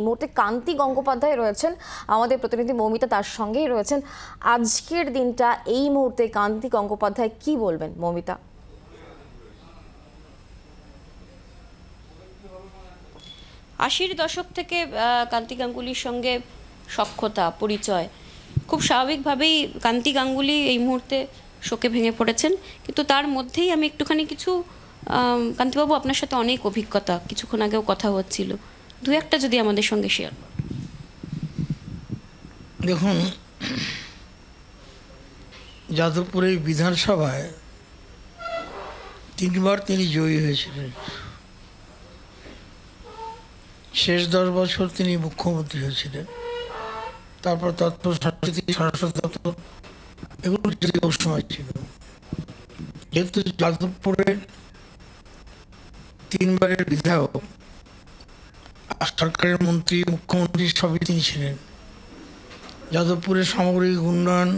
এই মুহূর্তে কান্তি গঙ্গোপাধ্যায় রয়েছেন আমাদের প্রতিনিধি মৌমিতা তার সঙ্গেই রয়েছেন আজকের দিনটা এই মুহূর্তে কান্তি গঙ্গোপাধ্যায় কি বলবেন মৌমিতা আশির দশক থেকে কান্তি গাঙ্গুলির সঙ্গে সক্ষতা পরিচয় খুব স্বাভাবিকভাবেই কান্তি গাঙ্গুলি এই মুহূর্তে শোকে ভেঙে পড়েছেন কিন্তু তার মধ্যেই আমি একটুখানি কিছু কান্তিবাবু আপনার সাথে অনেক অভিজ্ঞতা কিছুক্ষণ আগেও কথা হচ্ছিল দু একটা যদি আমাদের সঙ্গে শেয়ার দেখুন যাদবপুরের বিধানসভায় তিনবার তিনি জয়ী হয়েছিলেন শেষ দশ বছর তিনি মুখ্যমন্ত্রী হয়েছিলেন তারপর তত্ত্ব সাংস্কৃতিক দপ্তর এগুলো সময় ছিল যেহেতু যাদবপুরে তিনবারের বিধায়ক সরকারের মন্ত্রী মুখ্যমন্ত্রী সবই তিনি ছিলেন যাদবপুরের সামগ্রিক উন্নয়ন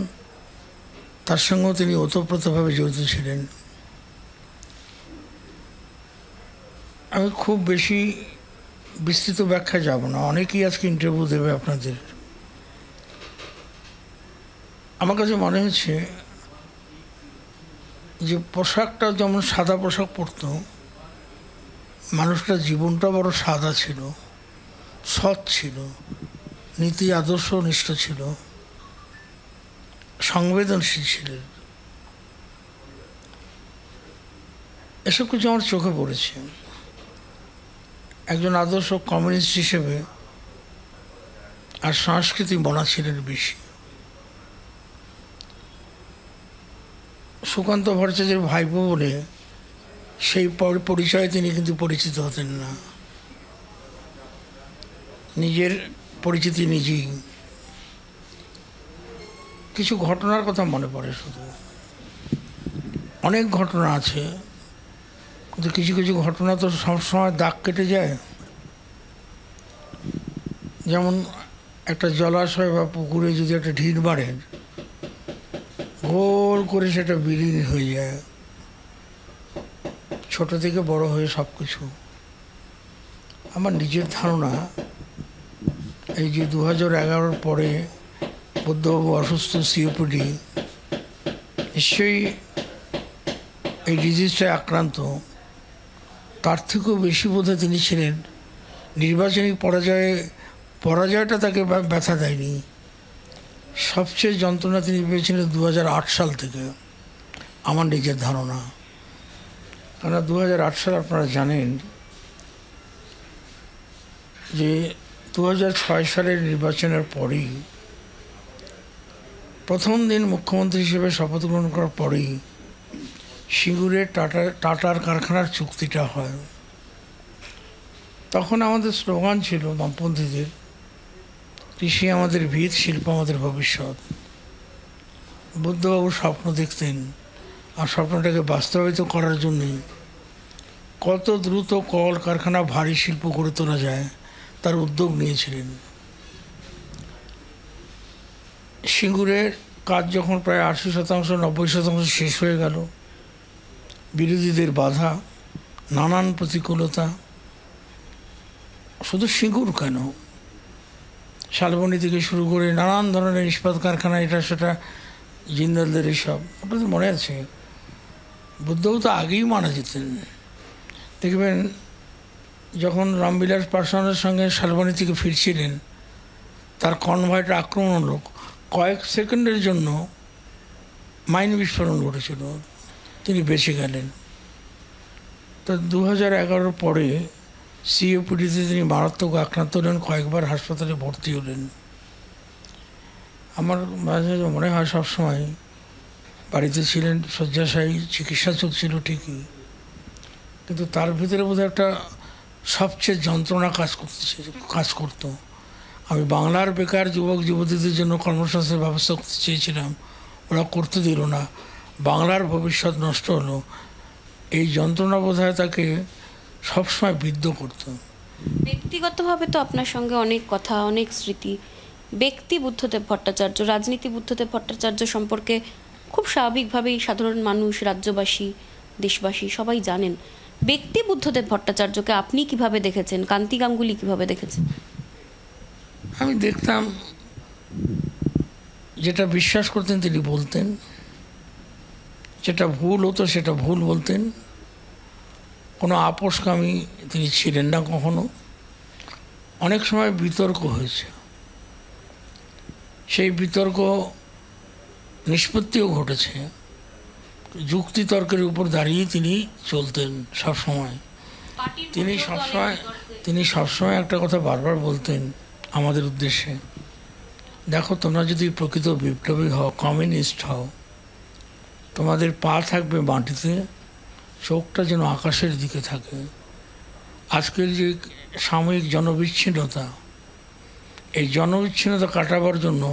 তার সঙ্গেও তিনি ওতপ্রোতভাবে জড়িত ছিলেন আমি খুব বেশি বিস্তৃত ব্যাখ্যা যাব না অনেকেই আজকে ইন্টারভিউ দেবে আপনাদের আমার কাছে মনে হচ্ছে যে পোশাকটা যেমন সাদা পোশাক পরত মানুষটার জীবনটা বড় সাদা ছিল সৎ ছিল নীতি আদর্শ নিষ্ঠ ছিল সংবেদনশীল ছিলেন এসব কিছু আমার চোখে পড়েছে একজন আদর্শ কমিউনিস্ট হিসেবে আর সংস্কৃতি মনা ছিলেন বেশি সুকান্ত ভট্টাচার্যের ভাইপো বলে সেই পরিচয়ে তিনি কিন্তু পরিচিত হতেন না নিজের পরিচিতি নিজেই কিছু ঘটনার কথা মনে পড়ে শুধু অনেক ঘটনা আছে কিন্তু কিছু কিছু ঘটনা তো সবসময় দাগ কেটে যায় যেমন একটা জলাশয় বা পুকুরে যদি একটা ঢিল বাড়ে গোল করে সেটা বিলীন হয়ে যায় ছোট থেকে বড় হয়ে সব কিছু আমার নিজের ধারণা এই যে দু হাজার এগারোর পরে বুদ্ধবাবু অসুস্থ সিওপিডি নিশ্চয়ই এই ডিজিজটায় আক্রান্ত তার থেকেও বেশি বোধহয় তিনি ছিলেন নির্বাচনী পরাজয়ে পরাজয়টা তাকে ব্যথা দেয়নি সবচেয়ে যন্ত্রণা তিনি পেয়েছিলেন দু সাল থেকে আমার নিজের ধারণা কেননা দু সাল আপনারা জানেন যে দু সালের নির্বাচনের পরেই প্রথম দিন মুখ্যমন্ত্রী হিসেবে শপথ গ্রহণ করার পরেই সিঙ্গুরে টাটা টাটার কারখানার চুক্তিটা হয় তখন আমাদের স্লোগান ছিল বামপন্থীদের কৃষি আমাদের ভিত শিল্প আমাদের ভবিষ্যৎ বুদ্ধবাবু স্বপ্ন দেখতেন আর স্বপ্নটাকে বাস্তবায়িত করার জন্যে কত দ্রুত কল কারখানা ভারী শিল্প গড়ে তোলা যায় তার উদ্যোগ নিয়েছিলেন সিঙ্গুরের কাজ যখন প্রায় আশি শতাংশ নব্বই শতাংশ শেষ হয়ে গেল বিরোধীদের বাধা নানান প্রতিকূলতা শুধু সিঙ্গুর কেন শালবনি থেকে শুরু করে নানান ধরনের ইস্পাত কারখানা এটা সেটা জিন্দালদের এসব আপনাদের মনে আছে বুদ্ধও তো আগেই মারা যেতেন দেখবেন যখন রামবিলাস পাসওয়ানের সঙ্গে শালবনী থেকে ফিরছিলেন তার কনভয়টা আক্রমণ হলো কয়েক সেকেন্ডের জন্য মাইন বিস্ফোরণ ঘটেছিল তিনি বেঁচে গেলেন তো দু হাজার এগারোর পরে সিওপিডিতে তিনি মারাত্মক আক্রান্ত হলেন কয়েকবার হাসপাতালে ভর্তি হলেন আমার মাঝে মাঝে মনে হয় সবসময় বাড়িতে ছিলেন শয্যাশায়ী চিকিৎসা চলছিল ঠিকই কিন্তু তার ভিতরে বোধহয় একটা সবচেয়ে যন্ত্রণা কাজ করতে কাজ করতো আমি বাংলার বেকার যুবক যুবতীদের জন্য কর্মসংস্থানের ব্যবস্থা করতে চেয়েছিলাম ওরা করতে দিল না বাংলার ভবিষ্যৎ নষ্ট হলো এই যন্ত্রণা বোধহয় তাকে সবসময় বিদ্ধ করতো ব্যক্তিগতভাবে তো আপনার সঙ্গে অনেক কথা অনেক স্মৃতি ব্যক্তি বুদ্ধদেব ভট্টাচার্য রাজনীতি বুদ্ধদেব ভট্টাচার্য সম্পর্কে খুব স্বাভাবিকভাবেই সাধারণ মানুষ রাজ্যবাসী দেশবাসী সবাই জানেন ব্যক্তি বুদ্ধদেব ভট্টাচার্যকে আপনি কিভাবে দেখেছেন কান্তি গাঙ্গুলি কিভাবে দেখেছেন আমি দেখতাম যেটা বিশ্বাস করতেন তিনি বলতেন যেটা ভুল হতো সেটা ভুল বলতেন কোনো আপোষকামী তিনি ছিলেন না কখনো অনেক সময় বিতর্ক হয়েছে সেই বিতর্ক নিষ্পত্তিও ঘটেছে যুক্তিতর্কের উপর দাঁড়িয়ে তিনি চলতেন সবসময় তিনি সবসময় তিনি সবসময় একটা কথা বারবার বলতেন আমাদের উদ্দেশ্যে দেখো তোমরা যদি প্রকৃত বিপ্লবী হও কমিউনিস্ট হও তোমাদের পা থাকবে মাটিতে চোখটা যেন আকাশের দিকে থাকে আজকের যে সাময়িক জনবিচ্ছিন্নতা এই জনবিচ্ছিন্নতা কাটাবার জন্য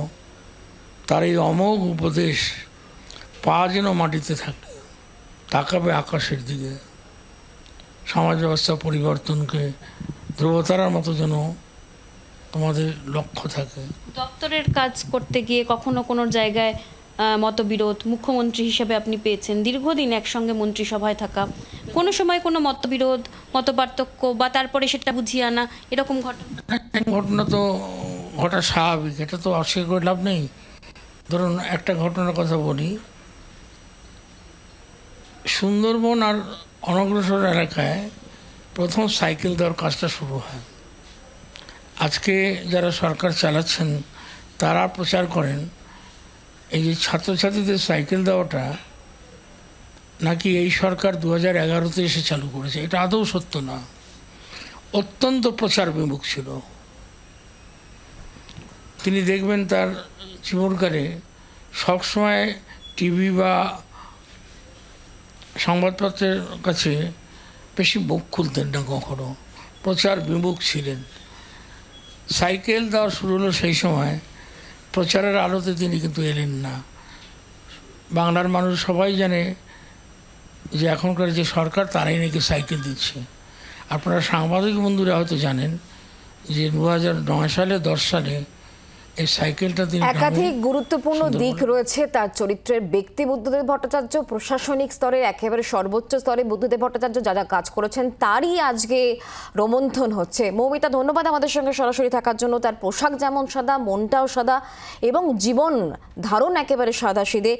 তার এই অমোঘ উপদেশ পা যেন মাটিতে থাকে তাকাবে আকাশের দিকে সমাজ ব্যবস্থা পরিবর্তনকে ধ্রুবতারার মতো যেন তোমাদের লক্ষ্য থাকে দপ্তরের কাজ করতে গিয়ে কখনো কোনো জায়গায় মতবিরোধ মুখ্যমন্ত্রী হিসেবে আপনি পেয়েছেন দীর্ঘদিন একসঙ্গে মন্ত্রিসভায় থাকা কোনো সময় কোনো মতবিরোধ মতপার্থক্য বা তারপরে সেটা বুঝিয়ে আনা এরকম ঘটনা হ্যাঁ, ঘটনা তো ঘটা স্বাভাবিক এটা তো অস্বীকার করে লাভ নেই ধরুন একটা ঘটনার কথা বলি সুন্দরবন আর অনগ্রসর এলাকায় প্রথম সাইকেল দেওয়ার কাজটা শুরু হয় আজকে যারা সরকার চালাচ্ছেন তারা প্রচার করেন এই যে ছাত্রছাত্রীদের সাইকেল দেওয়াটা নাকি এই সরকার দু হাজার এগারোতে এসে চালু করেছে এটা আদৌ সত্য না অত্যন্ত প্রচার বিমুখ ছিল তিনি দেখবেন তার জীবনকালে সবসময় টিভি বা সংবাদপত্রের কাছে বেশি মুখ খুলতেন না কখনো প্রচার বিমুখ ছিলেন সাইকেল দেওয়া শুরু হলো সেই সময় প্রচারের আলোতে তিনি কিন্তু এলেন না বাংলার মানুষ সবাই জানে যে এখনকার যে সরকার তারাই নাকি সাইকেল দিচ্ছে আপনারা সাংবাদিক বন্ধুরা হয়তো জানেন যে দু হাজার নয় সালে দশ সালে একাধিক গুরুত্বপূর্ণ দিক রয়েছে তার চরিত্রের ব্যক্তি বুদ্ধদেব ভট্টাচার্য প্রশাসনিক স্তরে একেবারে সর্বোচ্চ স্তরে বুদ্ধদেব ভট্টাচার্য যা যা কাজ করেছেন তারই আজকে রোমন্থন হচ্ছে মৌমিতা ধন্যবাদ আমাদের সঙ্গে সরাসরি থাকার জন্য তার পোশাক যেমন সাদা মনটাও সাদা এবং জীবন ধারণ একেবারে সাদা সিদে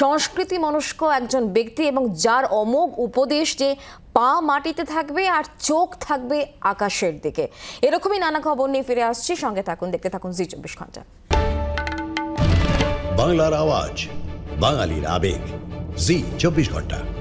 সংস্কৃতি মনস্ক একজন ব্যক্তি এবং যার অমোঘ উপদেশ যে পা মাটিতে থাকবে আর চোখ থাকবে আকাশের দিকে এরকমই নানা খবর নিয়ে ফিরে আসছি সঙ্গে থাকুন দেখতে থাকুন জি চব্বিশ ঘন্টা বাংলার আওয়াজ বাঙালির আবেগ জি চব্বিশ ঘন্টা